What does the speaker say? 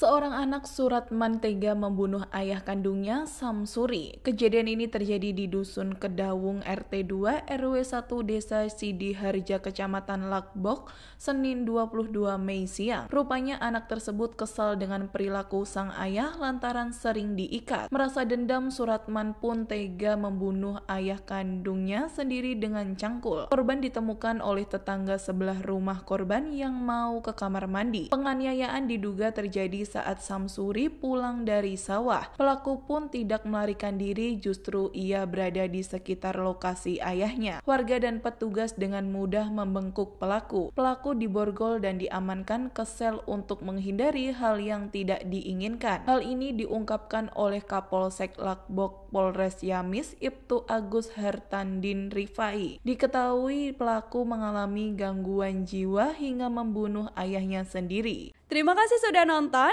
Seorang anak surat mantega membunuh ayah kandungnya, Samsuri. Kejadian ini terjadi di Dusun Kedawung RT 2 RW 1 Desa Sidiharja Kecamatan Lakbok, Senin 22 Mei siang. Rupanya anak tersebut kesal dengan perilaku sang ayah lantaran sering diikat. Merasa dendam, Suratman pun tega membunuh ayah kandungnya sendiri dengan cangkul. Korban ditemukan oleh tetangga sebelah rumah korban yang mau ke kamar mandi. Penganiayaan diduga terjadi saat Samsuri pulang dari sawah. Pelaku pun tidak melarikan diri, justru ia berada di sekitar lokasi ayahnya. Warga dan petugas dengan mudah membengkuk pelaku. Pelaku diborgol dan diamankan ke sel untuk menghindari hal yang tidak diinginkan. Hal ini diungkapkan oleh Kapolsek Lakbok Polres Yamis, Ibtu Agus Hertandin Rifai. Diketahui pelaku mengalami gangguan jiwa hingga membunuh ayahnya sendiri. Terima kasih sudah nonton.